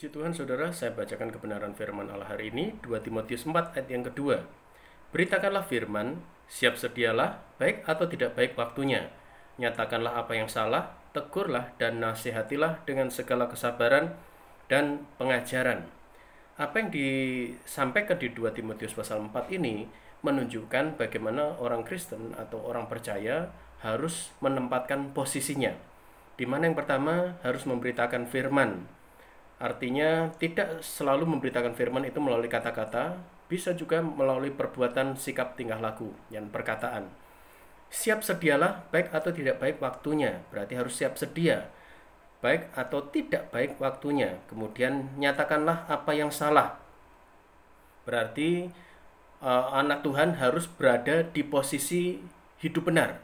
Puji Tuhan saudara, saya bacakan kebenaran firman Allah hari ini, 2 Timotius 4 ayat yang kedua. Beritakanlah firman, siap sedialah, baik atau tidak baik waktunya. Nyatakanlah apa yang salah, tegurlah dan nasihatilah dengan segala kesabaran dan pengajaran. Apa yang disampaikan di 2 Timotius pasal 4 ini menunjukkan bagaimana orang Kristen atau orang percaya harus menempatkan posisinya. Di mana yang pertama harus memberitakan firman, Artinya tidak selalu memberitakan firman itu melalui kata-kata, bisa juga melalui perbuatan sikap tingkah laku yang perkataan. Siap sedialah baik atau tidak baik waktunya, berarti harus siap sedia baik atau tidak baik waktunya. Kemudian nyatakanlah apa yang salah. Berarti uh, anak Tuhan harus berada di posisi hidup benar.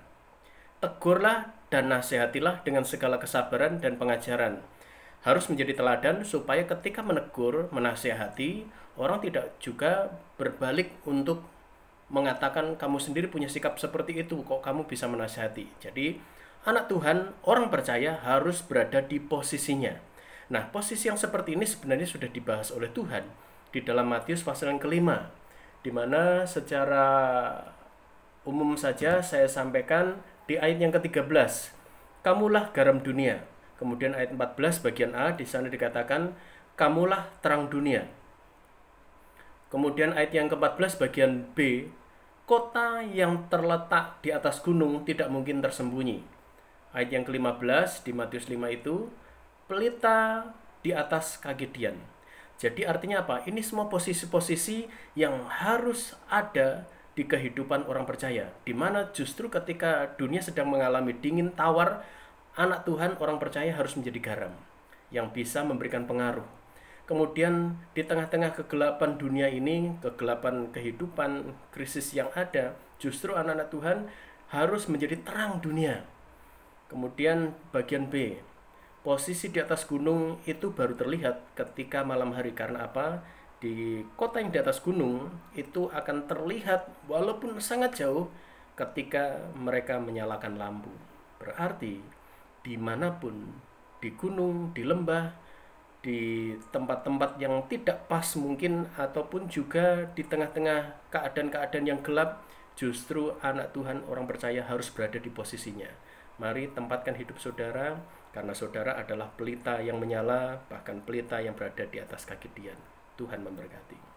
Tegurlah dan nasihatilah dengan segala kesabaran dan pengajaran harus menjadi teladan supaya ketika menegur, menasehati, orang tidak juga berbalik untuk mengatakan kamu sendiri punya sikap seperti itu, kok kamu bisa menasehati. Jadi, anak Tuhan, orang percaya harus berada di posisinya. Nah, posisi yang seperti ini sebenarnya sudah dibahas oleh Tuhan di dalam Matius pasal yang kelima, di mana secara umum saja saya sampaikan di ayat yang ke-13, kamulah garam dunia Kemudian ayat 14 bagian A di sana dikatakan kamulah terang dunia. Kemudian ayat yang ke-14 bagian B, kota yang terletak di atas gunung tidak mungkin tersembunyi. Ayat yang ke-15 di Matius 5 itu, pelita di atas kaki Jadi artinya apa? Ini semua posisi-posisi yang harus ada di kehidupan orang percaya. Dimana justru ketika dunia sedang mengalami dingin tawar, anak Tuhan orang percaya harus menjadi garam yang bisa memberikan pengaruh. Kemudian di tengah-tengah kegelapan dunia ini, kegelapan kehidupan, krisis yang ada, justru anak-anak Tuhan harus menjadi terang dunia. Kemudian bagian B, posisi di atas gunung itu baru terlihat ketika malam hari karena apa? Di kota yang di atas gunung itu akan terlihat walaupun sangat jauh ketika mereka menyalakan lampu. Berarti dimanapun, di gunung, di lembah, di tempat-tempat yang tidak pas mungkin ataupun juga di tengah-tengah keadaan-keadaan yang gelap, justru anak Tuhan orang percaya harus berada di posisinya. Mari tempatkan hidup saudara karena saudara adalah pelita yang menyala, bahkan pelita yang berada di atas kaki Dian. Tuhan memberkati.